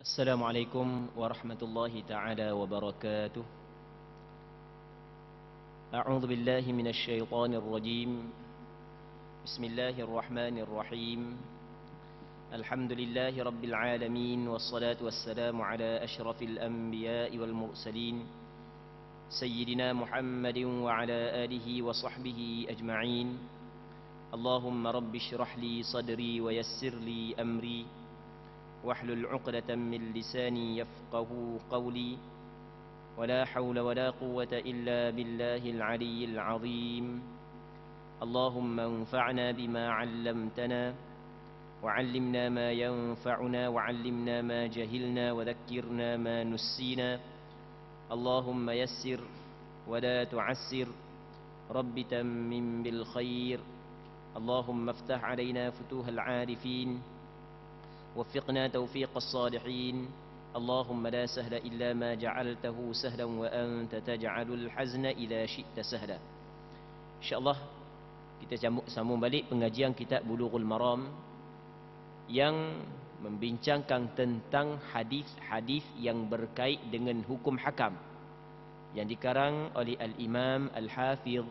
السلام عليكم ورحمة الله تعالى وبركاته أعوذ بالله من الشيطان الرجيم بسم الله الرحمن الرحيم الحمد لله رب العالمين والصلاة والسلام على أشرف الأنبياء والمرسلين سيدنا محمد وعلى آله وصحبه أجمعين اللهم رب اشرح لي صدري ويسر لي أمري واحلل عقدة من لساني يفقه قولي ولا حول ولا قوة إلا بالله العلي العظيم اللهم انفعنا بما علمتنا وعلمنا ما ينفعنا وعلمنا ما جهلنا وذكرنا ما نسينا اللهم يسر ولا تعسر رب تمم بالخير اللهم افتح علينا فتوح العارفين وفقنا توفيق الصالحين اللهم لا سهل إلا ما جعلته سهلا وأنت تجعل الحزن إذا شئت سهلا إن شاء الله kita sambung balik pengajian kitab Bulughul Maram yang membincangkan tentang hadis-hadis yang berkait dengan hukum hakam yang dikarang oleh Al-Imam Al-Hafidh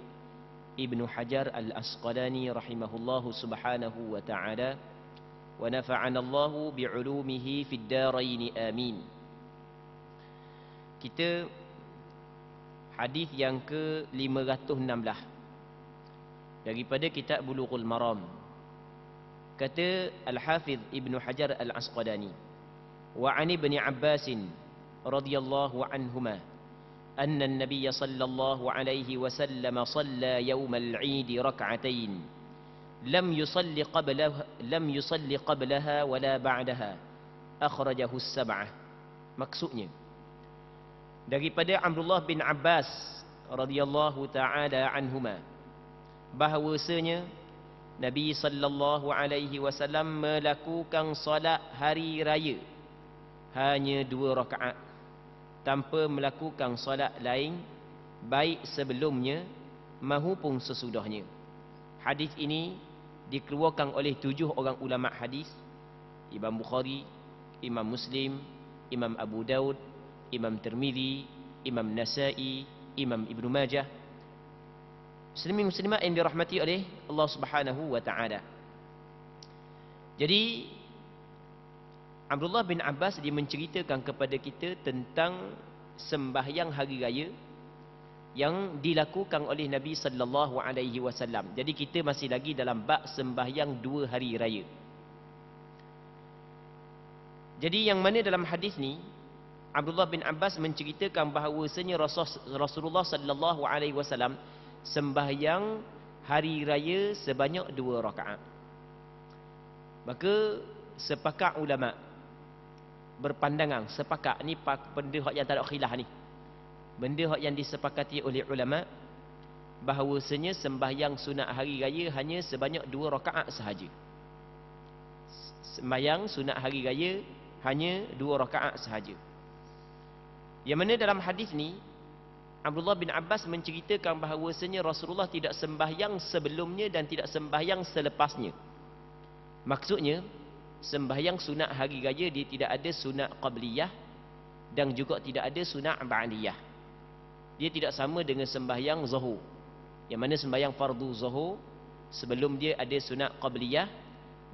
Ibn Hajar Al-Asqalani rahimahullahu subhanahu wa ta'ala. ونفعنا الله بعلومه في الدارين آمين kita hadis yang ke 516 daripada kitab bulughul maram kata al-hafiz ibnu hajar al-asqalani wa ani ibni abbas radhiyallahu anhuma anna an-nabiy sallallahu alaihi wasallam salla yawm al-eid rak'atain لم يصلي قبلها لم يصلي قبلها ولا بعدها أخرجه السبعة maksudnya daripada Abdullah bin Abbas radhiyallahu taala anhuma bahwasanya Nabi sallallahu alaihi wasallam melakukan solat hari raya hanya dua rakaat tanpa melakukan solat lain baik sebelumnya mahupun sesudahnya hadis ini dikeluarkan oleh tujuh orang ulama hadis Imam Bukhari, Imam Muslim, Imam Abu Daud, Imam Tirmizi, Imam Nasa'i, Imam Ibn Majah. Muslimin muslimat yang dirahmati oleh Allah Subhanahu wa taala. Jadi Abdullah bin Abbas dia menceritakan kepada kita tentang sembahyang hari raya yang dilakukan oleh Nabi sallallahu alaihi wasallam. Jadi kita masih lagi dalam bab sembahyang dua hari raya. Jadi yang mana dalam hadis ni Abdullah bin Abbas menceritakan bahawa bahawasanya Rasulullah sallallahu alaihi wasallam sembahyang hari raya sebanyak dua rakaat. Maka sepakat ulama berpandangan sepakat ni benda yang tak ada khilaf ni benda yang disepakati oleh ulama bahawasanya sembahyang sunat hari raya hanya sebanyak dua rakaat sahaja sembahyang sunat hari raya hanya dua rakaat sahaja yang mana dalam hadis ni Abdullah bin Abbas menceritakan bahawasanya Rasulullah tidak sembahyang sebelumnya dan tidak sembahyang selepasnya maksudnya sembahyang sunat hari raya dia tidak ada sunat qabliyah dan juga tidak ada sunat ba'liyah dia tidak sama dengan sembahyang zuhur yang mana sembahyang fardu zuhur sebelum dia ada sunat qabliyah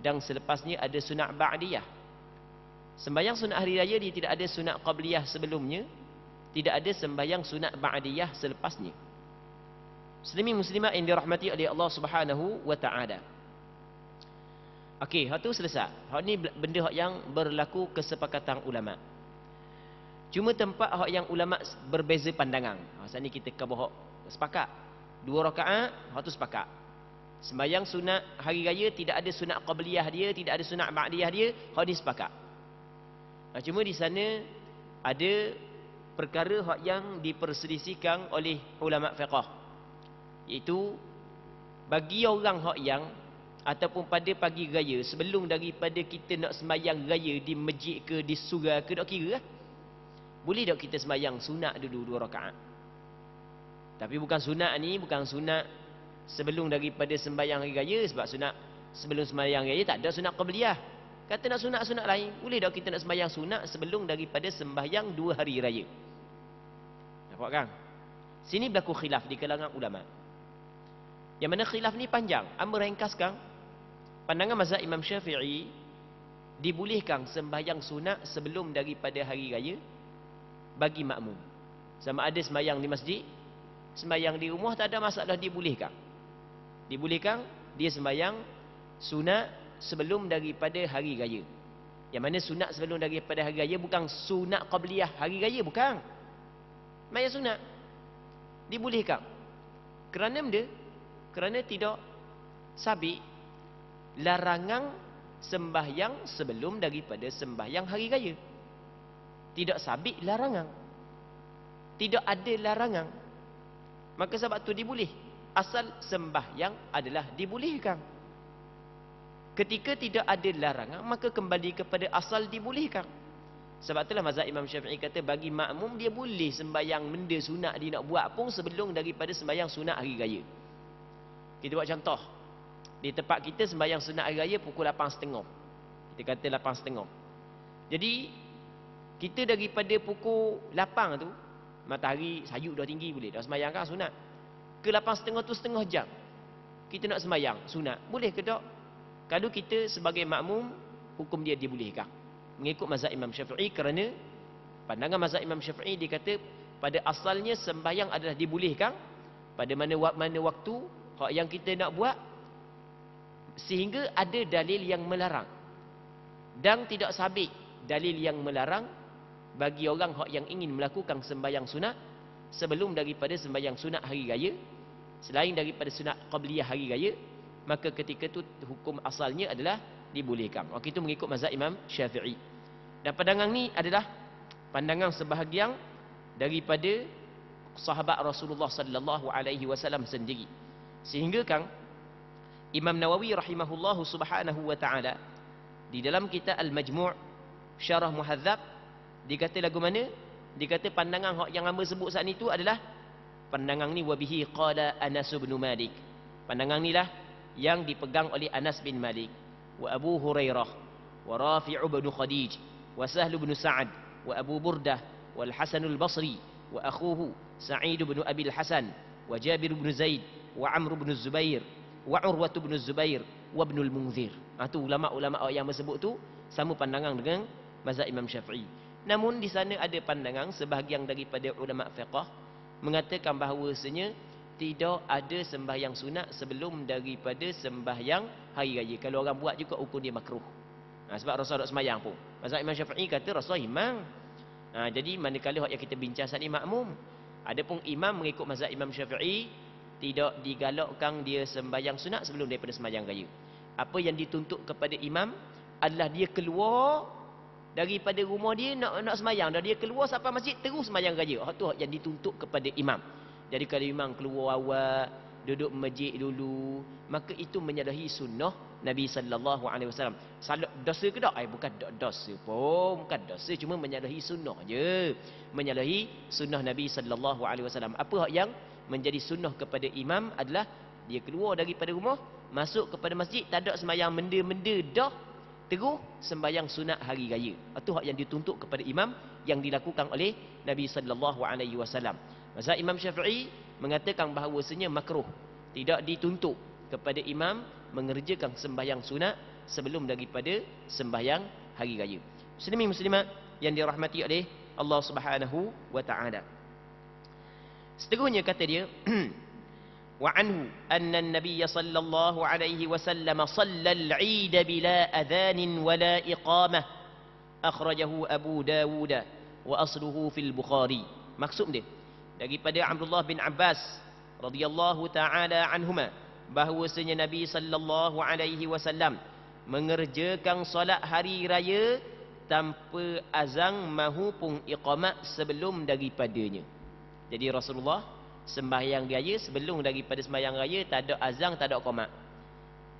dan selepasnya ada sunat ba'diyah sembahyang sunat hari raya dia tidak ada sunat qabliyah sebelumnya tidak ada sembahyang sunat ba'diyah selepasnya Muslimin muslimat yang dirahmati oleh Allah Subhanahu wa taala. Okey, hal tu selesai. Hal ni benda yang berlaku kesepakatan ulama. Cuma tempat hak yang ulama berbeza pandangan. Ha sini kita ke bohok sepakat. Dua rakaat hak tu sepakat. Sembayang sunat hari raya tidak ada sunat qabliyah dia, tidak ada sunat ba'diyah dia, hak ni sepakat. Ha, cuma di sana ada perkara hak yang diperselisihkan oleh ulama fiqh. Itu bagi orang hak yang ataupun pada pagi raya sebelum daripada kita nak sembahyang raya di masjid ke di surau ke nak kira lah. Boleh tak kita sembahyang sunat dulu dua rakaat? Tapi bukan sunat ni, bukan sunat sebelum daripada sembahyang hari raya sebab sunat sebelum sembahyang hari raya tak ada sunat qabliyah. Kata nak sunat-sunat lain, boleh tak kita nak sembahyang sunat sebelum daripada sembahyang dua hari raya? Nampak kan? Sini berlaku khilaf di kalangan ulama. Yang mana khilaf ni panjang. Amr ringkaskan pandangan mazhab Imam Syafi'i dibolehkan sembahyang sunat sebelum daripada hari raya bagi makmum. Sama ada sembahyang di masjid, sembahyang di rumah tak ada masalah dibolehkan. Dibolehkan dia sembahyang sunat sebelum daripada hari raya. Yang mana sunat sebelum daripada hari raya bukan sunat qabliyah hari raya bukan. Sembahyang sunat dibolehkan. Kerana benda kerana tidak sabi larangan sembahyang sebelum daripada sembahyang hari raya tidak sabit larangan tidak ada larangan maka sebab tu diboleh asal sembah yang adalah dibolehkan ketika tidak ada larangan maka kembali kepada asal dibolehkan sebab itulah mazhab Imam Syafi'i kata bagi makmum dia boleh sembahyang benda sunat dia nak buat pun sebelum daripada sembahyang sunat hari raya kita buat contoh di tempat kita sembahyang sunat hari raya pukul 8.30 kita kata 8.30 jadi kita daripada pukul lapang tu, matahari sayuk dah tinggi boleh. Dah semayang kan sunat. Ke lapang setengah tu setengah jam. Kita nak semayang sunat. Boleh ke tak? Kalau kita sebagai makmum, hukum dia dia boleh kah? Mengikut mazhab Imam Syafi'i kerana pandangan mazhab Imam Syafi'i dia kata pada asalnya sembahyang adalah dibolehkan pada mana mana waktu hak yang kita nak buat sehingga ada dalil yang melarang dan tidak sabit dalil yang melarang bagi orang hak yang ingin melakukan sembahyang sunat sebelum daripada sembahyang sunat hari raya selain daripada sunat qabliyah hari raya maka ketika itu hukum asalnya adalah dibolehkan waktu itu mengikut mazhab Imam Syafi'i dan pandangan ni adalah pandangan sebahagian daripada sahabat Rasulullah sallallahu alaihi wasallam sendiri sehingga kan Imam Nawawi rahimahullahu subhanahu wa taala di dalam kitab Al-Majmu' Syarah Muhadzab dia kata lagu mana? Dia kata pandangan yang hamba sebut saat itu adalah pandangan ni wabihi qala Anas bin Malik. Pandangan ni lah yang dipegang oleh Anas bin Malik wa Abu Hurairah wa Rafi' bin Khadij wa Sahl bin Sa'ad wa Abu Burdah wal Hasan al Basri wa akhuhu Sa'id bin Abi al Hasan wa Jabir bin Zaid wa Amr bin Zubair wa Urwah bin Zubair wa Ibn al Munzir. Ah ulama-ulama yang disebut tu sama pandangan dengan mazhab Imam Syafi'i. Namun di sana ada pandangan sebahagian daripada ulama fiqah mengatakan bahawasanya tidak ada sembahyang sunat sebelum daripada sembahyang hari raya. Kalau orang buat juga hukum dia makruh. Ha, sebab Rasul tak sembahyang pun. Pasal Imam Syafi'i kata Rasul imam. Ha, jadi manakala yang kita bincang saat ini makmum. Adapun imam mengikut mazhab Imam Syafi'i tidak digalakkan dia sembahyang sunat sebelum daripada sembahyang raya. Apa yang dituntut kepada imam adalah dia keluar daripada rumah dia nak nak semayang dah dia keluar sampai masjid terus semayang raya hak ah, tu hak jadi tuntut kepada imam jadi kalau imam keluar awal duduk masjid dulu maka itu menyalahi sunnah Nabi sallallahu alaihi wasallam salat dosa ke tak eh bukan dosa pun bukan dosa cuma menyalahi sunnah je menyalahi sunnah Nabi sallallahu alaihi wasallam apa hak yang menjadi sunnah kepada imam adalah dia keluar daripada rumah masuk kepada masjid tak ada sembahyang benda-benda dah Teguh sembahyang sunat hari raya. Itu hak yang dituntut kepada imam yang dilakukan oleh Nabi sallallahu alaihi wasallam. Masa Imam Syafi'i mengatakan bahawasanya makruh, tidak dituntut kepada imam mengerjakan sembahyang sunat sebelum daripada sembahyang hari raya. Muslimin muslimat yang dirahmati oleh Allah Subhanahu wa taala. Seterusnya kata dia, وعنه أن النبي صلى الله عليه وسلم صلى العيد بلا أذان ولا إقامة أخرجه أبو داود وأصله في البخاري maksud dia daripada Abdullah bin Abbas radhiyallahu taala anhuma bahawasanya Nabi sallallahu alaihi wasallam mengerjakan solat hari raya tanpa azan mahupun iqamat sebelum daripadanya. Jadi Rasulullah sembahyang raya sebelum daripada sembahyang raya tak ada azan tak ada qomat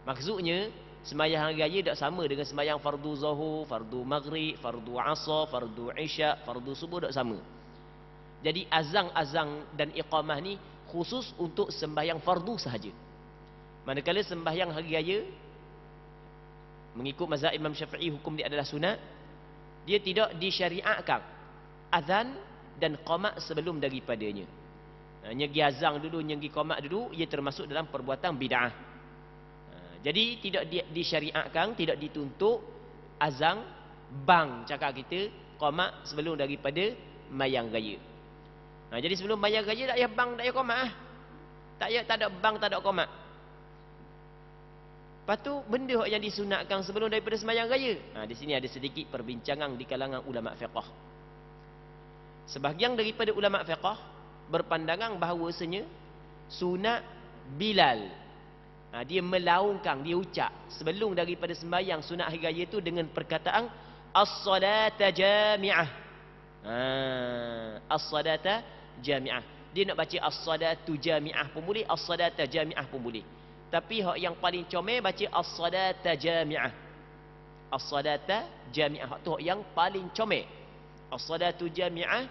maksudnya sembahyang raya tak sama dengan sembahyang fardu zuhur fardu maghrib fardu asar fardu isya fardu subuh tak sama jadi azan-azan dan iqamah ni khusus untuk sembahyang fardu sahaja manakala sembahyang hari raya mengikut mazhab Imam Syafi'i hukum dia adalah sunat dia tidak disyariatkan azan dan qomat sebelum daripadanya. Eh, nyegi azang dulu, nyegi komat dulu, ia termasuk dalam perbuatan bid'ah. Eh, jadi tidak disyariatkan, tidak dituntut azang bang cakap kita komat sebelum daripada mayang raya. Nah, ha, jadi sebelum mayang raya tak payah bang, tak payah komat ah. Tak payah tak ada bang, tak ada komat. Lepas tu benda yang disunatkan sebelum daripada semayang raya. Ha, di sini ada sedikit perbincangan di kalangan ulama fiqah. Sebahagian daripada ulama fiqah berpandangan bahawasanya sunat Bilal. Ha, dia melaungkan, dia ucap sebelum daripada sembahyang sunat hari raya itu dengan perkataan as-salata jami'ah. Ha, as-salata jami'ah. Dia nak baca as-salatu jami'ah pun boleh, as-salata jami'ah pun boleh. Tapi hak yang paling comel baca as-salata jami'ah. As-salata jami'ah. tu hak yang paling comel. As-salatu jami'ah.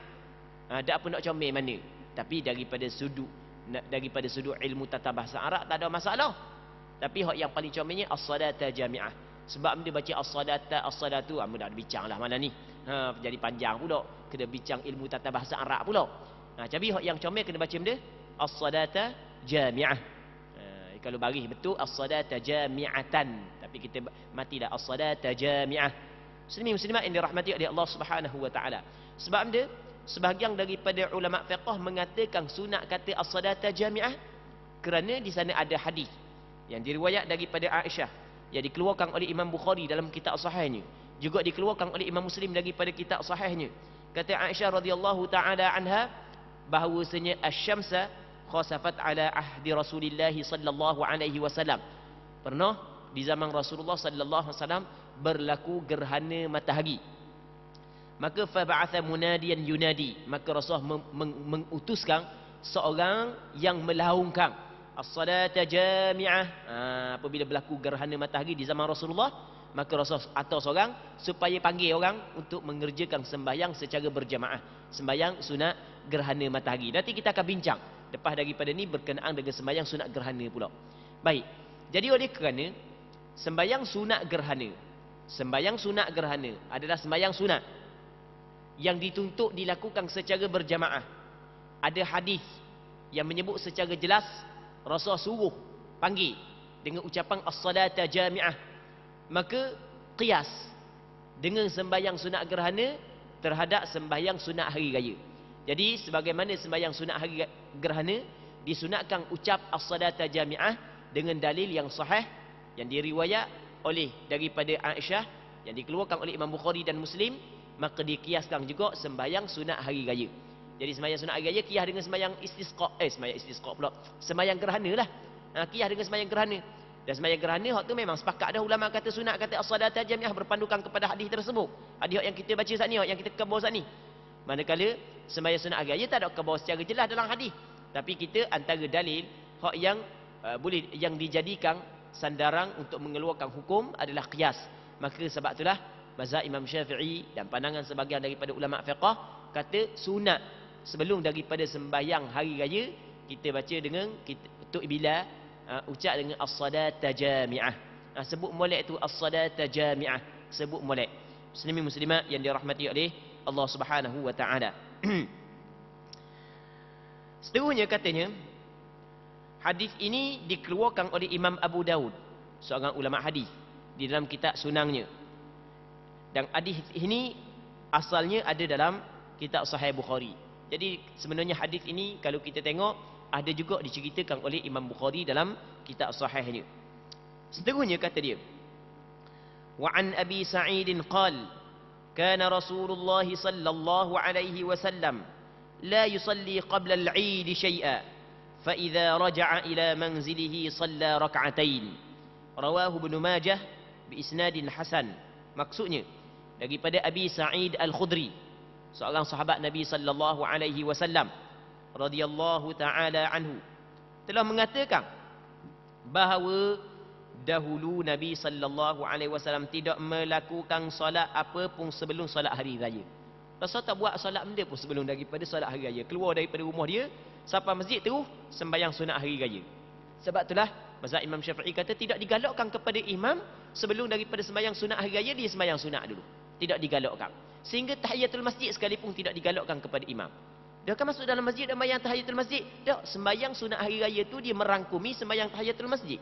Ha, tak apa nak comel mana tapi daripada sudut daripada sudut ilmu tata bahasa Arab tak ada masalah tapi hak yang paling comelnya as-salata jami'ah sebab dia baca as-salata as-salatu ambo ah, nak bincanglah mana ni ha jadi panjang pula kena bincang ilmu tata bahasa Arab pula ha jadi hak yang comel kena baca benda as-salata jami'ah ha, kalau bagi betul as-salata jami'atan tapi kita matilah as-salata jami'ah muslimin muslimat yang dirahmati oleh Allah Subhanahu wa taala sebab dia sebahagian daripada ulama fiqh mengatakan sunat kata as-salata jami'ah kerana di sana ada hadis yang diriwayat daripada Aisyah yang dikeluarkan oleh Imam Bukhari dalam kitab sahihnya juga dikeluarkan oleh Imam Muslim daripada kitab sahihnya kata Aisyah radhiyallahu taala anha bahwasanya asy-syamsa khasafat ala ahdi Rasulillah sallallahu alaihi wasallam pernah di zaman Rasulullah sallallahu alaihi wasallam berlaku gerhana matahari Maka faba'atha munadiyan yunadi. Maka Rasulullah mengutuskan seorang yang melahungkan. As-salata jami'ah. Ha, apabila berlaku gerhana matahari di zaman Rasulullah. Maka Rasulullah atau seorang supaya panggil orang untuk mengerjakan sembahyang secara berjamaah. Sembahyang sunat gerhana matahari. Nanti kita akan bincang. Lepas daripada ini berkenaan dengan sembahyang sunat gerhana pula. Baik. Jadi oleh kerana sembahyang sunat gerhana. Sembahyang sunat gerhana adalah sembahyang sunat yang dituntut dilakukan secara berjamaah. Ada hadis yang menyebut secara jelas Rasul suruh panggil dengan ucapan as-salata jami'ah. Maka qiyas dengan sembahyang sunat gerhana terhadap sembahyang sunat hari raya. Jadi sebagaimana sembahyang sunat hari gerhana disunatkan ucap as-salata jami'ah dengan dalil yang sahih yang diriwayat oleh daripada Aisyah yang dikeluarkan oleh Imam Bukhari dan Muslim maka dikiaskan juga sembahyang sunat hari raya. Jadi sembahyang sunat hari raya kiah dengan sembahyang istisqa. Eh sembahyang istisqa pula. Sembahyang gerhana lah. Ha, kiah dengan sembahyang gerhana. Dan sembahyang gerhana waktu tu memang sepakat dah ulama kata sunat kata as-salata jamiah berpandukan kepada hadis tersebut. Hadis yang kita baca saat ni, yang kita kebawa saat ni. Manakala sembahyang sunat hari raya tak ada kebawa secara jelas dalam hadis. Tapi kita antara dalil hak yang uh, boleh yang dijadikan sandaran untuk mengeluarkan hukum adalah qiyas. Maka sebab itulah mazhab Imam Syafi'i dan pandangan sebahagian daripada ulama fiqah kata sunat sebelum daripada sembahyang hari raya kita baca dengan kita untuk bila uh, ucap dengan as-salata jami'ah. Uh, sebut mulai itu as-salata jami'ah. Sebut mulai Muslimin muslimat yang dirahmati oleh Allah Subhanahu wa taala. Seterusnya katanya hadis ini dikeluarkan oleh Imam Abu Daud seorang ulama hadis di dalam kitab sunangnya dan hadis ini asalnya ada dalam kitab sahih Bukhari jadi sebenarnya hadis ini kalau kita tengok ada juga diceritakan oleh Imam Bukhari dalam kitab Sahih ini. seterusnya kata dia wa an abi sa'id qal kana rasulullah sallallahu alaihi wasallam la yusalli qabla al-eid shay'a فإذا رجع إلى منزله صلى ركعتين رواه ابن ماجه بإسناد حسن maksudnya daripada Abi Sa'id Al-Khudri seorang sahabat Nabi sallallahu alaihi wasallam radhiyallahu taala anhu telah mengatakan bahawa dahulu Nabi sallallahu alaihi wasallam tidak melakukan solat apa pun sebelum solat hari raya. Rasul tak buat solat benda pun sebelum daripada solat hari raya. Keluar daripada rumah dia, sampai masjid terus sembahyang sunat hari raya. Sebab itulah mazhab Imam Syafi'i kata tidak digalakkan kepada imam sebelum daripada sembahyang sunat hari raya dia sembahyang sunat dulu tidak digalakkan sehingga tahiyatul masjid sekalipun tidak digalakkan kepada imam dia akan masuk dalam masjid dan sembahyang tahiyatul masjid tak sembahyang sunat hari raya tu dia merangkumi sembahyang tahiyatul masjid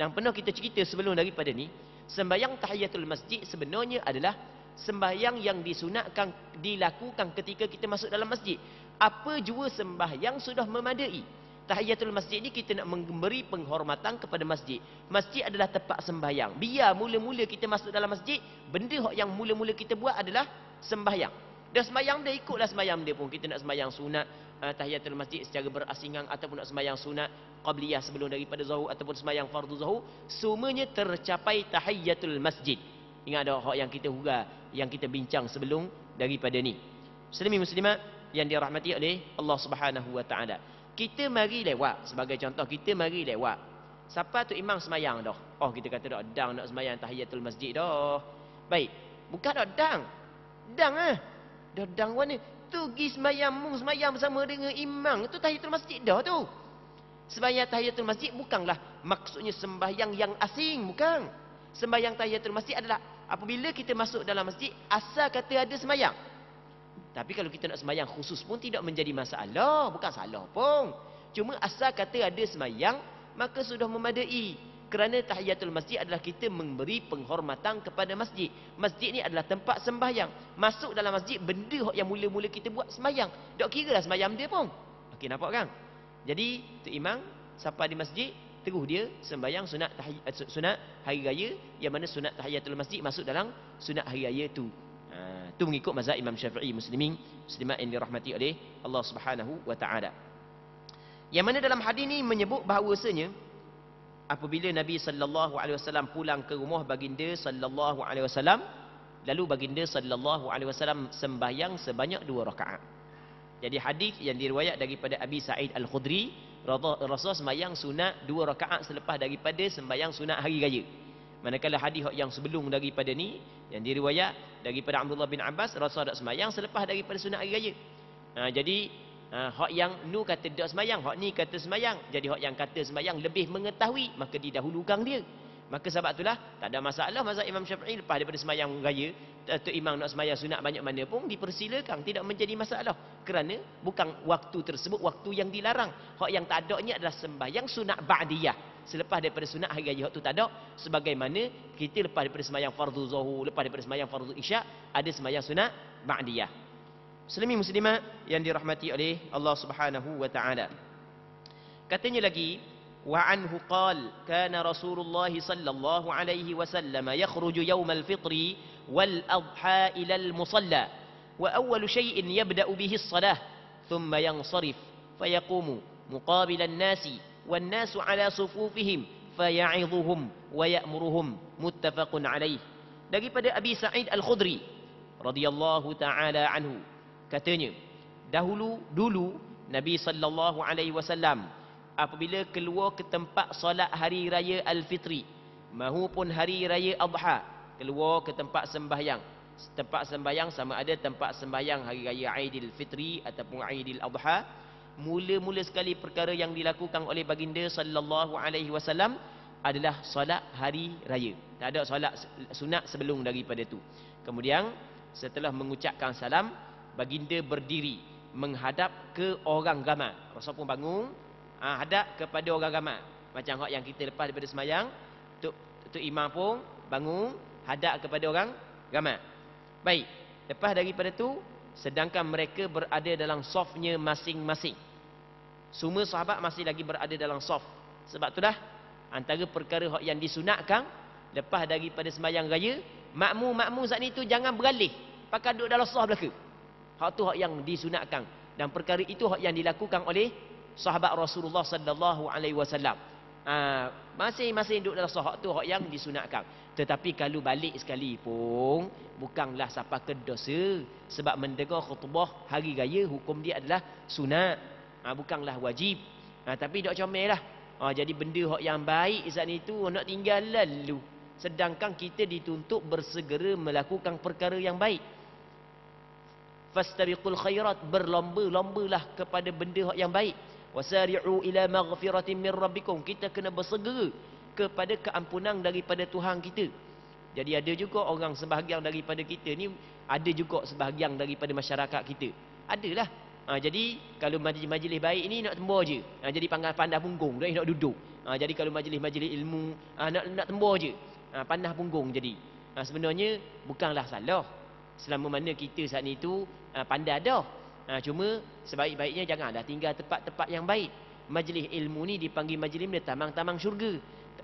dan pernah kita cerita sebelum daripada ni sembahyang tahiyatul masjid sebenarnya adalah sembahyang yang disunatkan dilakukan ketika kita masuk dalam masjid apa jua sembahyang sudah memadai Tahiyatul masjid ini kita nak memberi penghormatan kepada masjid. Masjid adalah tempat sembahyang. Bila mula-mula kita masuk dalam masjid, benda yang mula-mula kita buat adalah sembahyang. Dan sembahyang dia ikutlah sembahyang dia pun. Kita nak sembahyang sunat uh, tahiyatul masjid secara berasingan ataupun nak sembahyang sunat qabliyah sebelum daripada zuhur ataupun sembahyang fardu zuhur, semuanya tercapai tahiyatul masjid. Ingat ada hak yang kita hura, yang kita bincang sebelum daripada ni. Muslimin muslimat yang dirahmati oleh Allah Subhanahu wa taala. Kita mari lewat sebagai contoh kita mari lewat. Siapa tu imam semayang dah? Oh kita kata dah dang nak semayang tahiyatul masjid dah. Baik. Bukan dah dang. Dang ah. Eh? Dah dang mana? Tu gi semayang mung semayang bersama dengan imam itu tahiyatul masjid dah tu. Semayang tahiyatul masjid bukanlah maksudnya sembahyang yang asing bukan. Sembahyang tahiyatul masjid adalah apabila kita masuk dalam masjid asal kata ada sembahyang. Tapi kalau kita nak sembahyang khusus pun tidak menjadi masalah. Bukan salah pun. Cuma asal kata ada sembahyang maka sudah memadai. Kerana tahiyatul masjid adalah kita memberi penghormatan kepada masjid. Masjid ni adalah tempat sembahyang. Masuk dalam masjid, benda yang mula-mula kita buat sembahyang. Tak kira lah semayang dia pun. Okey, nampak kan? Jadi, tu imam, Siapa di masjid, teruh dia sembahyang sunat, tahiyat, eh, sunat hari raya. Yang mana sunat tahiyatul masjid masuk dalam sunat hari raya tu itu ah, mengikut mazhab Imam Syafi'i Muslimin Muslimat yang dirahmati oleh Allah Subhanahu wa taala. Yang mana dalam hadis ini menyebut bahawasanya apabila Nabi sallallahu alaihi wasallam pulang ke rumah baginda sallallahu alaihi wasallam lalu baginda sallallahu alaihi wasallam sembahyang sebanyak dua rakaat. Jadi hadis yang diriwayat daripada Abi Sa'id Al-Khudri Rasul sembahyang sunat dua rakaat selepas daripada sembahyang sunat hari raya. Manakala hadis yang sebelum daripada ni yang diriwayat daripada Abdullah bin Abbas rasa dak sembahyang selepas daripada sunat hari raya. Ha, jadi ha, hak yang nu kata dak sembahyang, hak ni kata sembahyang. Jadi hak yang kata sembahyang lebih mengetahui maka didahulukan dia. Maka sebab itulah tak ada masalah mazhab Imam Syafi'i lepas daripada sembahyang raya atau imam nak sembahyang sunat banyak mana pun dipersilakan tidak menjadi masalah kerana bukan waktu tersebut waktu yang dilarang. Hak yang tak ada ni adalah sembahyang sunat ba'diyah selepas daripada sunat hari raya tu tak ada sebagaimana kita lepas daripada sembahyang fardu zuhur lepas daripada sembahyang fardu isyak ada sembahyang sunat ba'diyah muslimin muslimat yang dirahmati oleh Allah Subhanahu wa taala katanya lagi wa anhu qal kana rasulullah sallallahu alaihi wasallam yakhruju al fitri wal adha ila al musalla wa awal shay'in yabda'u bihi as-salah thumma yansarif fayaqumu muqabila an-nasi والناس على صفوفهم فيعظهم ويأمرهم متفق عليه daripada Abi Sa'id Al-Khudri radhiyallahu taala anhu katanya dahulu dulu Nabi sallallahu alaihi wasallam apabila keluar ke tempat solat hari raya Al-Fitri mahupun hari raya Adha keluar ke tempat sembahyang tempat sembahyang sama ada tempat sembahyang hari raya Aidil Fitri ataupun Aidil Adha mula-mula sekali perkara yang dilakukan oleh baginda sallallahu alaihi wasallam adalah solat hari raya. Tak ada solat sunat sebelum daripada itu. Kemudian setelah mengucapkan salam, baginda berdiri menghadap ke orang ramai. Rasul pun bangun ah hadap kepada orang ramai. Macam hak yang kita lepas daripada semayang tu Tok Imam pun bangun hadap kepada orang ramai. Baik. Lepas daripada itu, sedangkan mereka berada dalam softnya masing-masing. Semua sahabat masih lagi berada dalam saf. Sebab tu dah antara perkara yang disunatkan lepas daripada sembahyang raya, makmu makmu saat itu jangan beralih pakai duduk dalam saf belaka. Hak tu hak yang disunatkan dan perkara itu hak yang dilakukan oleh sahabat Rasulullah sallallahu alaihi wasallam. Ah, masih-masih duduk dalam sahabat tu hak yang disunatkan. Tetapi kalau balik sekali pun bukanlah siapa kedosa sebab mendengar khutbah hari raya hukum dia adalah sunat ha, bukanlah wajib ha, tapi dok comel lah ha, ah, jadi benda hak yang baik zat itu nak tinggal lalu sedangkan kita dituntut bersegera melakukan perkara yang baik fastabiqul khairat berlomba-lombalah kepada benda hak yang baik wasari'u ila maghfiratin min rabbikum kita kena bersegera kepada keampunan daripada Tuhan kita jadi ada juga orang sebahagian daripada kita ni ada juga sebahagian daripada masyarakat kita. Adalah Ha, jadi kalau majlis-majlis baik ni nak tembur je. Ha, jadi panggil pandah punggung dia eh, nak duduk. Ha, jadi kalau majlis-majlis ilmu ha, nak nak tembur je. Ha, pandah punggung jadi. Ha, sebenarnya bukanlah salah. Selama mana kita saat ni tu ha, pandai dah. Ha, cuma sebaik-baiknya janganlah tinggal tempat-tempat yang baik. Majlis ilmu ni dipanggil majlis menetamang-tamang syurga.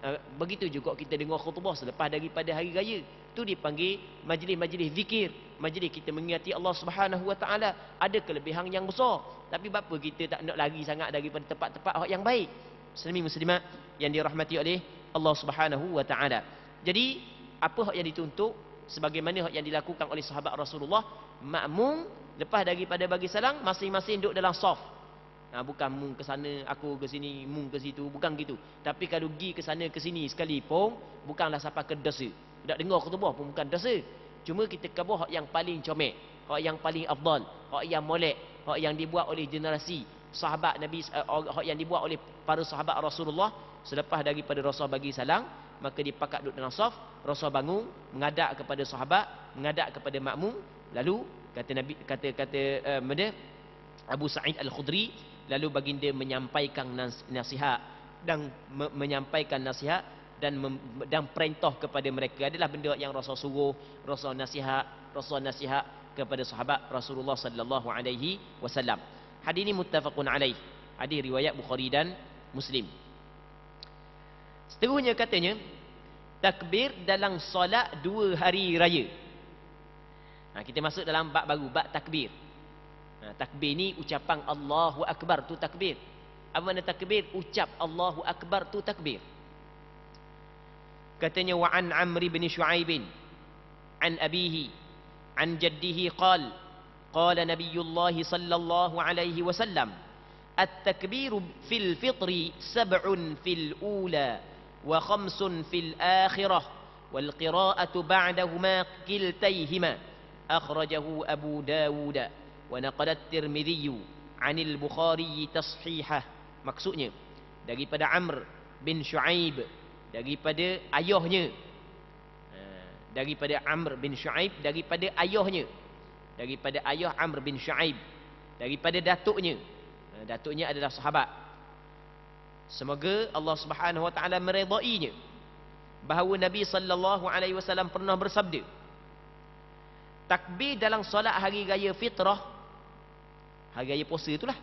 Eh, begitu juga kita dengar khutbah selepas daripada hari raya itu dipanggil majlis-majlis zikir majlis kita mengingati Allah Subhanahu Wa Taala ada kelebihan yang besar tapi bapa kita tak nak lari sangat daripada tempat-tempat yang baik muslimin muslimat yang dirahmati oleh Allah Subhanahu Wa Taala jadi apa hak yang dituntut sebagaimana hak yang dilakukan oleh sahabat Rasulullah makmum lepas daripada bagi salam masing-masing duduk dalam soft ha, bukan mu ke sana aku ke sini mu ke situ bukan gitu tapi kalau gi ke sana ke sini sekali pun bukanlah siapa ke dosa tak dengar khutbah pun bukan dosa cuma kita kabur hak yang paling comel hak yang paling afdal hak yang molek hak yang dibuat oleh generasi sahabat Nabi eh, hak yang dibuat oleh para sahabat Rasulullah selepas daripada Rasul bagi salam maka dia duduk dengan saf Rasul bangun mengadak kepada sahabat mengadak kepada makmum lalu kata Nabi kata kata uh, eh, mana Abu Sa'id Al-Khudri lalu baginda menyampaikan nasihat dan me menyampaikan nasihat dan dan perintah kepada mereka adalah benda yang Rasul suruh, Rasul nasihat, Rasul nasihat kepada sahabat Rasulullah sallallahu alaihi wasallam. Hadis ini muttafaqun alaih. Hadis riwayat Bukhari dan Muslim. Seterusnya katanya takbir dalam solat dua hari raya. Nah, ha, kita masuk dalam bab baru, bab takbir. takbir ni ucapan Allahu Akbar tu takbir. Apa makna takbir? Ucap Allahu Akbar tu takbir. Katanya wa an Amr bin Shu'aib an abihi an jaddihi qal qala Nabiullah sallallahu alaihi wasallam التكبير في الفطر سبع في الأولى وخمس في الآخرة والقراءة بعدهما كلتيهما أخرجه أبو داود wa naqala at-Tirmidhi anil Bukhari tashihah maksudnya daripada Amr bin Shu'aib daripada ayahnya daripada Amr bin Shu'aib daripada ayahnya daripada ayah Amr bin Shu'aib daripada datuknya datuknya adalah sahabat semoga Allah Subhanahu wa taala meridainya bahawa Nabi sallallahu alaihi wasallam pernah bersabda takbir dalam solat hari raya fitrah hari raya puasa lah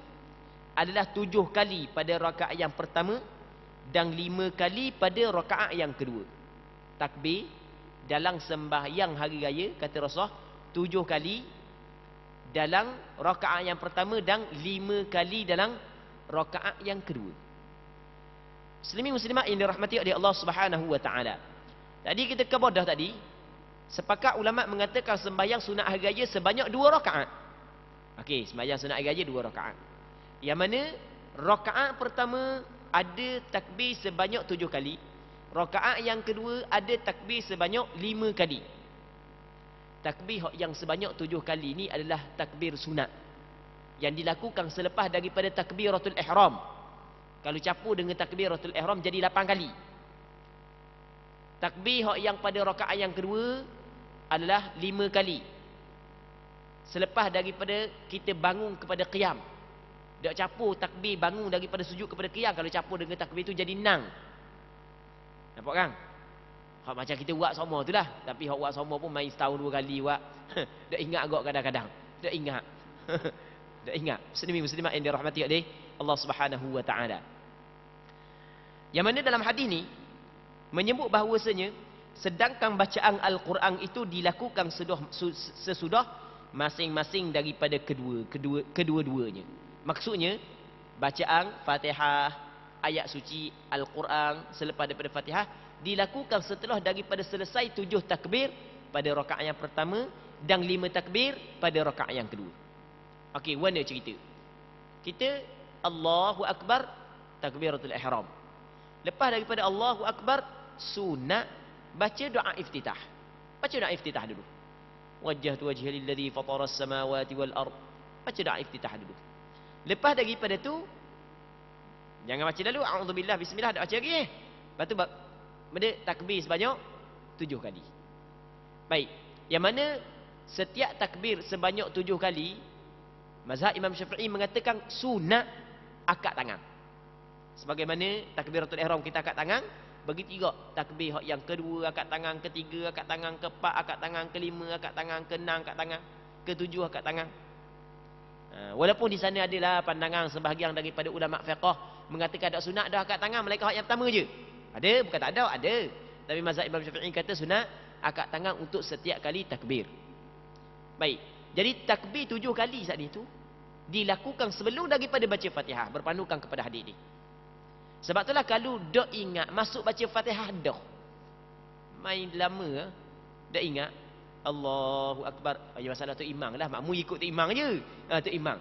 adalah tujuh kali pada rakaat yang pertama dan lima kali pada rakaat yang kedua takbir dalam sembahyang hari raya kata Rasulullah tujuh kali dalam rakaat yang pertama dan lima kali dalam rakaat yang kedua Muslimi Muslimah yang dirahmati oleh Allah Subhanahu wa taala. Tadi kita kebodoh tadi, sepakat ulama mengatakan sembahyang sunat hari raya sebanyak dua rakaat. Okey, sembahyang sunat air gajah dua rakaat. Yang mana rakaat pertama ada takbir sebanyak tujuh kali. Rakaat yang kedua ada takbir sebanyak lima kali. Takbir yang sebanyak tujuh kali ini adalah takbir sunat. Yang dilakukan selepas daripada takbir takbiratul ihram. Kalau capu dengan takbir takbiratul ihram jadi lapan kali. Takbir yang pada rakaat yang kedua adalah lima kali selepas daripada kita bangun kepada qiyam dak capur takbir bangun daripada sujud kepada qiyam kalau capur dengan takbir itu jadi nang nampak kan Hak macam kita buat semua tu lah. Tapi hak buat semua pun main setahun dua kali buat. Tak ingat agak kadang-kadang. Tak ingat. Tak ingat. Muslimi muslimat yang dirahmati oleh Allah Subhanahu wa taala. Yang mana dalam hadis ni menyebut bahawasanya sedangkan bacaan al-Quran itu dilakukan sesudah masing-masing daripada kedua kedua kedua-duanya maksudnya bacaan Fatihah ayat suci Al-Quran selepas daripada Fatihah dilakukan setelah daripada selesai tujuh takbir pada rakaat yang pertama dan lima takbir pada rakaat yang kedua okey mana cerita kita Allahu akbar takbiratul ihram lepas daripada Allahu akbar sunat baca doa iftitah baca doa iftitah dulu wajjahtu wajhi lilladhi fatara as-samawati wal ard baca doa iftitah dulu lepas daripada tu jangan baca dulu a'udzubillah bismillah dah baca lagi eh? lepas tu benda takbir sebanyak tujuh kali baik yang mana setiap takbir sebanyak tujuh kali mazhab imam syafi'i mengatakan sunat akad tangan sebagaimana takbiratul ihram kita akad tangan Begitu juga takbir hak yang kedua, akat tangan ketiga, akat tangan keempat, akat tangan kelima, akat tangan keenam, akat tangan ketujuh, akat tangan. Ha, walaupun di sana adalah pandangan sebahagian daripada ulama fiqh mengatakan ada sunat dah akat tangan mereka hak yang pertama je. Ada bukan tak ada, ada. Tapi mazhab Imam Syafi'i kata sunat akat tangan untuk setiap kali takbir. Baik. Jadi takbir tujuh kali saat itu dilakukan sebelum daripada baca Fatihah berpandukan kepada hadis ini. Sebab itulah kalau dok ingat masuk baca Fatihah dok. Main lama eh? dok ingat Allahu akbar. Ayuh masalah tu imam lah. Makmu ikut tu imam aje. Ha, ah, tu imam.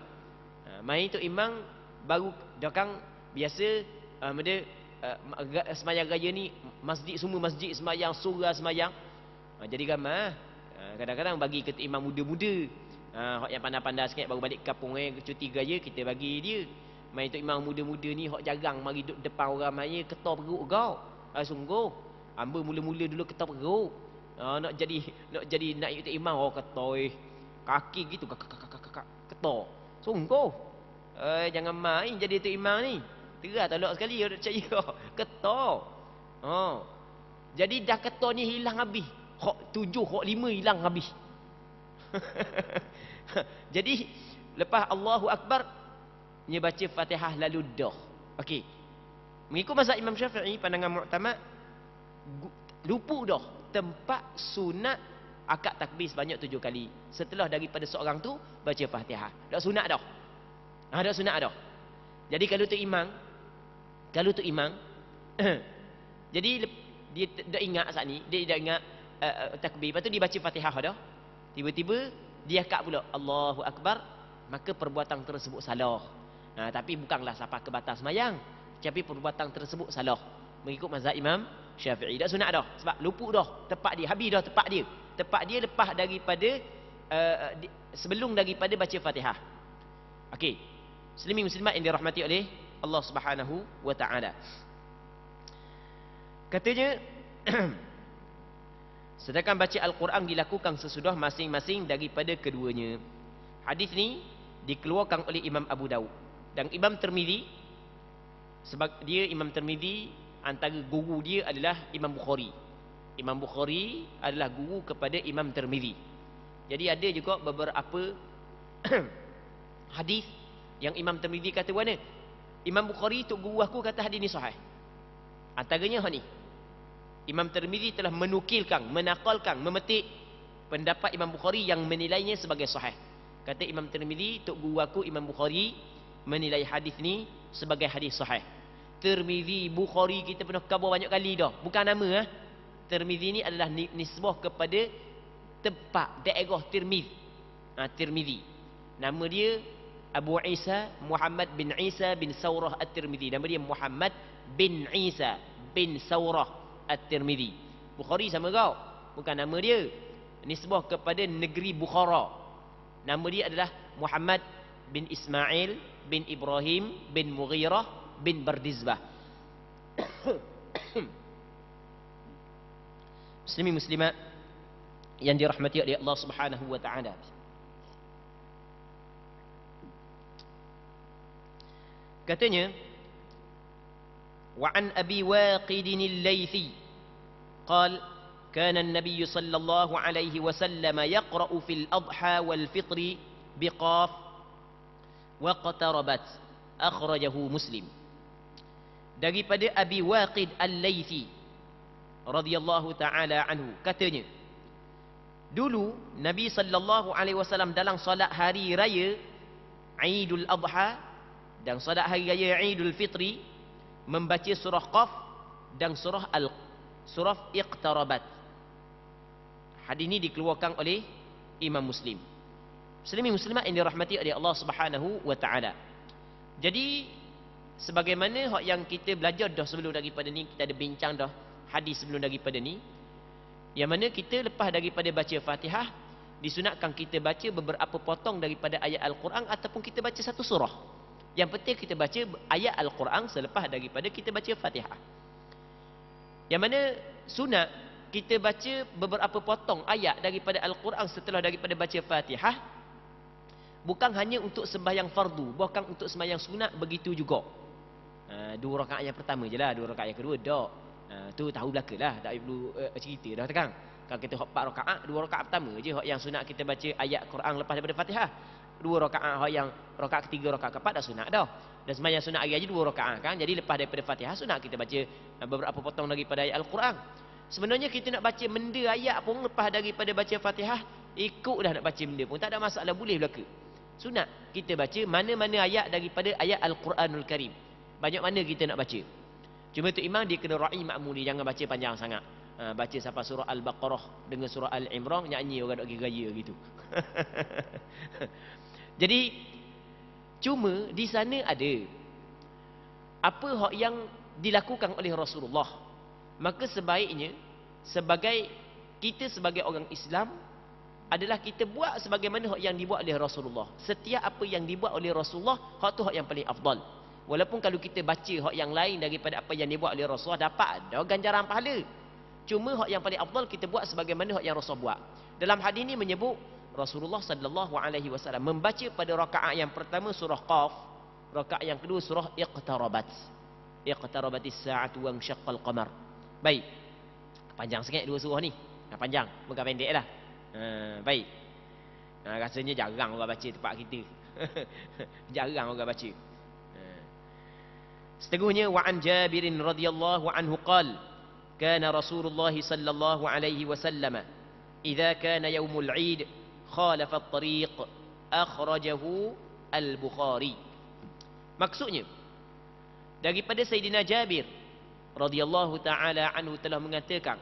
Ha, ah, main tu imam baru dokang biasa uh, uh, semayang raya ni masjid semua masjid semayang surah semayang uh, jadi gamah eh? uh, kadang-kadang bagi ke imam muda-muda uh, yang pandai-pandai sikit baru balik kampung eh cuti raya kita bagi dia Mai tok imam muda-muda ni hok jarang mari duduk depan orang mai ketar perut kau. Ah sungguh. Amba mula-mula dulu ketar perut. Ah nak jadi nak jadi naik tok imam orang oh, ketoi eh. kaki gitu kak kak kak kak ketar. Sungguh. Eh jangan main jadi tok imam ni. Terah tak sekali orang percaya kau. Ketar. Oh. Jadi dah ketar ni hilang habis. Hok tujuh, hok lima hilang habis. jadi lepas Allahu Akbar dia baca Fatihah lalu dah. Okey. Mengikut masa Imam Syafi'i pandangan muktamad lupu dah tempat sunat akad takbir sebanyak tujuh kali setelah daripada seorang tu baca Fatihah. Dah sunat dah. Ah ha, dah sunat dah. Jadi kalau tu imam kalau tu imam jadi dia dah ingat saat ni dia dah ingat uh, takbir lepas tu dia baca Fatihah dah. Tiba-tiba dia akad pula Allahu akbar maka perbuatan tersebut salah. Ha, tapi bukanlah sampai ke batas mayang. Tapi perbuatan tersebut salah. Mengikut mazhab imam syafi'i. Tak sunat dah. Sebab lupu dah. Tepat dia. Habis dah tepat dia. Tepat dia lepas daripada... Uh, di, sebelum daripada baca fatihah. Okey. Selimi muslimat yang dirahmati oleh Allah subhanahu wa ta'ala. Katanya... Sedangkan baca Al-Quran dilakukan sesudah masing-masing daripada keduanya. Hadis ni dikeluarkan oleh Imam Abu Daud dan Imam Termidi sebab dia Imam Termidi antara guru dia adalah Imam Bukhari Imam Bukhari adalah guru kepada Imam Termidi jadi ada juga beberapa hadis yang Imam Termidi kata mana Imam Bukhari tu guru aku kata hadis ni sahih antaranya ni Imam Termidi telah menukilkan menakalkan memetik pendapat Imam Bukhari yang menilainya sebagai sahih kata Imam Termidi tok guru aku Imam Bukhari menilai hadis ni sebagai hadis sahih. Tirmizi, Bukhari kita pernah cover banyak kali dah. Bukan nama eh. Tirmizi ni adalah nisbah kepada tempat daerah Tirmiz. Ha, Tirmizi. Nama dia Abu Isa Muhammad bin Isa bin Saurah At-Tirmizi. Nama dia Muhammad bin Isa bin Saurah At-Tirmizi. Bukhari sama kau. Bukan nama dia. Nisbah kepada negeri Bukhara. Nama dia adalah Muhammad بن إسماعيل بن إبراهيم بن مغيرة بن بردزبة مسلمي مسلمة يندي رحمتي إلى الله سبحانه وتعالى Katanya وعن أبي واقد الليثي قال كان النبي صلى الله عليه وسلم يقرأ في الأضحى والفطر بقاف waqtarabat akhrajahu muslim daripada abi waqid al-laythi radhiyallahu taala anhu katanya dulu nabi sallallahu alaihi wasallam dalam solat hari raya aidul adha dan solat hari raya aidul fitri membaca surah qaf dan surah al surah iqtarabat hadis ini dikeluarkan oleh imam muslim Muslimin muslimat yang dirahmati oleh Allah Subhanahu wa taala. Jadi sebagaimana hak yang kita belajar dah sebelum daripada ni kita ada bincang dah hadis sebelum daripada ni yang mana kita lepas daripada baca Fatihah disunatkan kita baca beberapa potong daripada ayat Al-Quran ataupun kita baca satu surah. Yang penting kita baca ayat Al-Quran selepas daripada kita baca Fatihah. Yang mana sunat kita baca beberapa potong ayat daripada Al-Quran setelah daripada baca Fatihah Bukan hanya untuk sembahyang fardu, bukan untuk sembahyang sunat, begitu juga. Uh, dua rakaat yang pertama je lah, dua rakaat yang kedua, tak. Uh, eh, tu tahu belakalah, tak perlu uh, cerita dah tekan. Kalau kita empat rakaat, dua rakaat pertama je, yang sunat kita baca ayat Quran lepas daripada fatihah. Dua rakaat, yang rakaat ketiga, rakaat keempat dah sunat dah. Dan sembahyang sunat hari aja dua rakaat kan, jadi lepas daripada fatihah sunat kita baca beberapa potong lagi pada ayat Al-Quran. Sebenarnya kita nak baca benda ayat pun lepas daripada baca fatihah, ikut dah nak baca benda pun. Tak ada masalah, boleh belakang. Sunat kita baca mana-mana ayat daripada ayat Al-Quranul Karim. Banyak mana kita nak baca. Cuma tu imam dia kena ra'i ma'muli. Jangan baca panjang sangat. Ha, baca sampai surah Al-Baqarah dengan surah Al-Imran. Nyanyi orang nak pergi raya gitu. Jadi, cuma di sana ada. Apa hak yang dilakukan oleh Rasulullah. Maka sebaiknya, sebagai kita sebagai orang Islam, adalah kita buat sebagaimana hak yang dibuat oleh Rasulullah. Setiap apa yang dibuat oleh Rasulullah, hak tu hak yang paling afdal. Walaupun kalau kita baca hak yang lain daripada apa yang dibuat oleh Rasulullah dapat ada ganjaran pahala. Cuma hak yang paling afdal kita buat sebagaimana hak yang Rasul buat. Dalam hadis ini menyebut Rasulullah sallallahu alaihi wasallam membaca pada rakaat yang pertama surah Qaf, rakaat yang kedua surah Iqtarabat. Iqtarabatis sa'atu wa syaqqal qamar. Baik. Panjang sikit dua surah ni. Nah, panjang, bukan pendeklah. lah. Eh, baik. Ha, rasanya jarang orang baca tempat kita. jarang orang baca. Eh. Seterusnya wa an Jabir radhiyallahu anhu qal kana Rasulullah sallallahu alaihi wasallam idza kana yaumul id khalafa at-tariq akhrajahu al-Bukhari. Maksudnya daripada Sayyidina Jabir radhiyallahu taala anhu telah mengatakan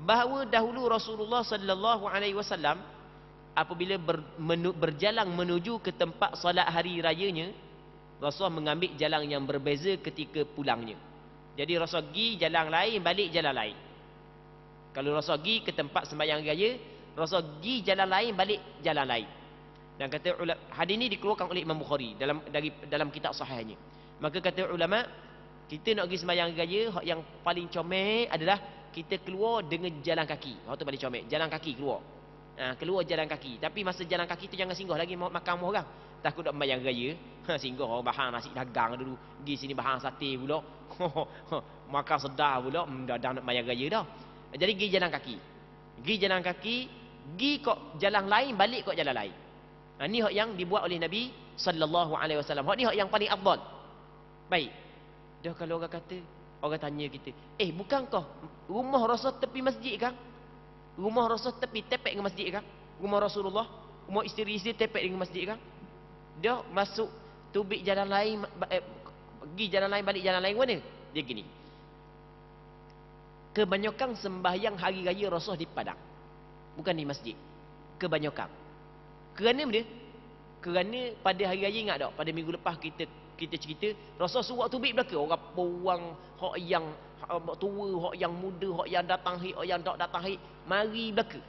bahawa dahulu Rasulullah sallallahu alaihi wasallam apabila ber, menu, berjalan menuju ke tempat solat hari rayanya Rasulullah mengambil jalan yang berbeza ketika pulangnya jadi Rasulullah pergi jalan lain balik jalan lain kalau Rasulullah pergi ke tempat sembahyang raya Rasulullah pergi jalan lain balik jalan lain dan kata hadis ini dikeluarkan oleh Imam Bukhari dalam dari dalam kitab sahihnya maka kata ulama kita nak pergi sembahyang raya yang paling comel adalah kita keluar dengan jalan kaki. Kau tu balik comel, jalan kaki keluar. Ha, keluar jalan kaki. Tapi masa jalan kaki tu jangan singgah lagi makan orang. Takut nak bayang raya. Ha, singgah orang bahan nasi dagang dulu. Di sini bahan sate pula. makan sedar pula. Hmm, dah, dah nak bayang raya dah. Jadi pergi jalan kaki. Pergi jalan kaki. Pergi kok jalan lain, balik kok jalan lain. Ha, ini yang dibuat oleh Nabi Sallallahu Alaihi Wasallam. Ini yang paling abad. Baik. Dah kalau orang kata, Orang tanya kita, eh bukan kau rumah Rasul tepi masjid kan? Rumah Rasul tepi tepek dengan masjid kan? Rumah Rasulullah, rumah isteri-isteri tepek dengan masjid kan? Dia masuk tubik jalan lain, eh, pergi jalan lain balik jalan lain mana? Dia gini. Kebanyakan sembahyang hari raya Rasul di Padang. Bukan di masjid. Kebanyakan. Kerana dia? Kerana pada hari raya ingat tak? Pada minggu lepas kita kita cerita rasul suruh waktu baik belaka orang orang hok yang hak tua hak yang muda hok yang datang hok yang tak datang hak mari belaka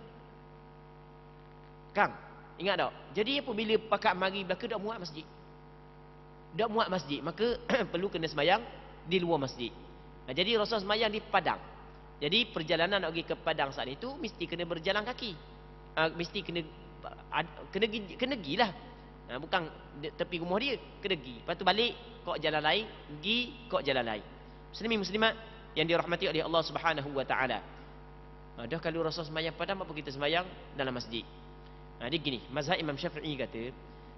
kang ingat tak jadi apa bila pakat mari belaka tak muat masjid tak muat masjid maka perlu kena semayang di luar masjid nah, ha, jadi rasul semayang di padang jadi perjalanan nak pergi ke padang saat itu mesti kena berjalan kaki uh, mesti kena kena kena gilah ha, bukan tepi rumah dia kedegi lepas tu balik kok jalan lain pergi kok jalan lain muslimin muslimat yang dirahmati oleh Allah Subhanahu wa taala ha, dah kalau rasa sembahyang pada apa kita sembahyang dalam masjid ha, dia gini mazhab Imam Syafi'i kata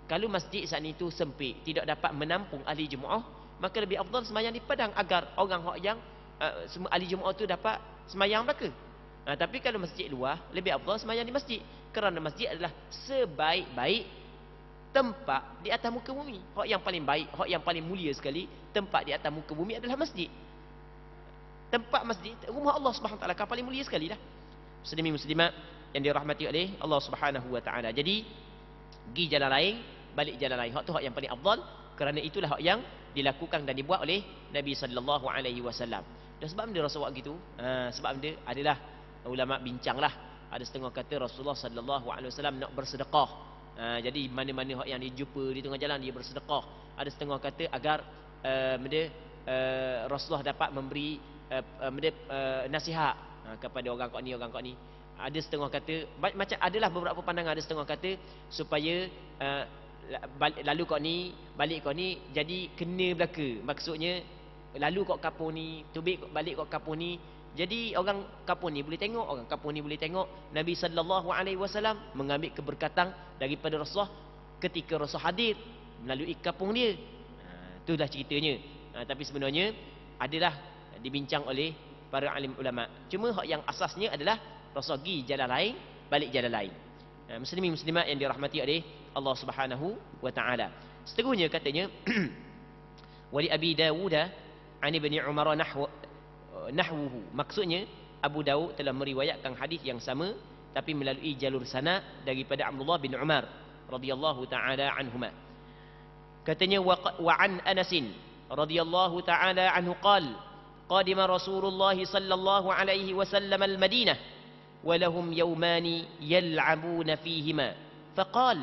kalau masjid saat itu sempit tidak dapat menampung ahli jemaah maka lebih afdal sembahyang di padang agar orang hok yang semua uh, ahli jemaah tu dapat sembahyang belaka ha, tapi kalau masjid luar lebih afdal sembahyang di masjid kerana masjid adalah sebaik-baik tempat di atas muka bumi. Hak yang paling baik, hak yang paling mulia sekali, tempat di atas muka bumi adalah masjid. Tempat masjid, rumah Allah Subhanahu Taala kan paling mulia sekali dah. Muslimin muslimat yang dirahmati oleh Allah Subhanahu Wa Taala. Jadi, pergi jalan lain, balik jalan lain. Hak tu hak yang paling afdal kerana itulah hak yang dilakukan dan dibuat oleh Nabi sallallahu alaihi wasallam. Dan sebab benda Rasulullah gitu, ha, sebab dia adalah ulama bincanglah. Ada setengah kata Rasulullah sallallahu alaihi wasallam nak bersedekah. Ha, jadi mana-mana yang dia jumpa di tengah jalan dia bersedekah. Ada setengah kata agar uh, eh, dia, uh, eh, Rasulullah dapat memberi uh, dia, uh, nasihat uh, kepada orang kau ni, orang kau ni. Ada setengah kata macam adalah beberapa pandangan ada setengah kata supaya uh, lalu kau ni balik kau ni jadi kena belaka. Maksudnya lalu kau kapur ni, tubik balik kau kapur ni jadi orang kapuni boleh tengok, orang kapuni boleh tengok Nabi sallallahu alaihi wasallam mengambil keberkatan daripada Rasulullah ketika Rasul hadir melalui kapung dia. Ha, itulah ceritanya. Ha, tapi sebenarnya adalah dibincang oleh para alim ulama. Cuma hak yang asasnya adalah Rasul gi jalan lain, balik jalan lain. Ha, muslimin muslimat yang dirahmati oleh Allah Subhanahu wa taala. Seterusnya katanya Wali Abi Dawud an Ibn Umar nahwa nahwuhu maksudnya Abu Daud telah meriwayatkan hadis yang sama tapi melalui jalur sana daripada Abdullah bin Umar radhiyallahu taala anhuma katanya wa, wa an Anas radhiyallahu taala anhu qal قادم رسول الله صلى الله عليه وسلم المدينة ولهم يومان يلعبون فيهما فقال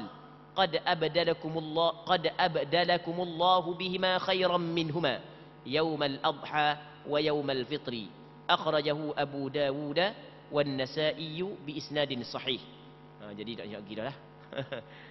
قد أبدلكم الله قد أبدلكم الله بهما خيرا منهما يوم الأضحى ويوم الفطر أخرجه أبو داود والنسائي بإسناد صحيح ha, jadi tak nak gila lah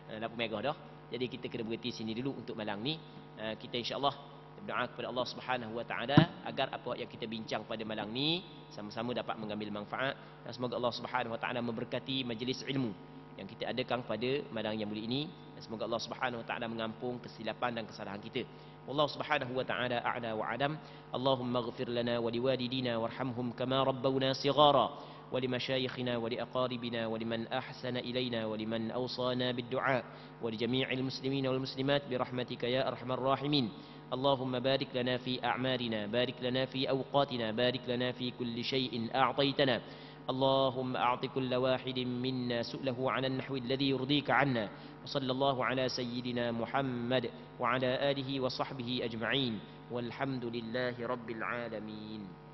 dah dah jadi kita kena berhenti sini dulu untuk malam ni ha, kita insyaAllah berdoa kepada Allah subhanahu wa ta'ala agar apa yang kita bincang pada malam ni sama-sama dapat mengambil manfaat dan semoga Allah subhanahu wa ta'ala memberkati majlis ilmu yang kita adakan pada malam yang mulia ini dan semoga Allah subhanahu wa ta'ala mengampung kesilapan dan kesalahan kita والله سبحانه وتعالى أعلى وأعلم اللهم اغفر لنا ولوالدينا وارحمهم كما ربونا صغارا ولمشايخنا ولأقاربنا ولمن أحسن إلينا ولمن أوصانا بالدعاء ولجميع المسلمين والمسلمات برحمتك يا أرحم الراحمين اللهم بارك لنا في أعمالنا بارك لنا في أوقاتنا بارك لنا في كل شيء أعطيتنا اللهم أعط كل واحد منا سؤله على النحو الذي يرضيك عنا وصلى الله على سيدنا محمد وعلى آله وصحبه أجمعين والحمد لله رب العالمين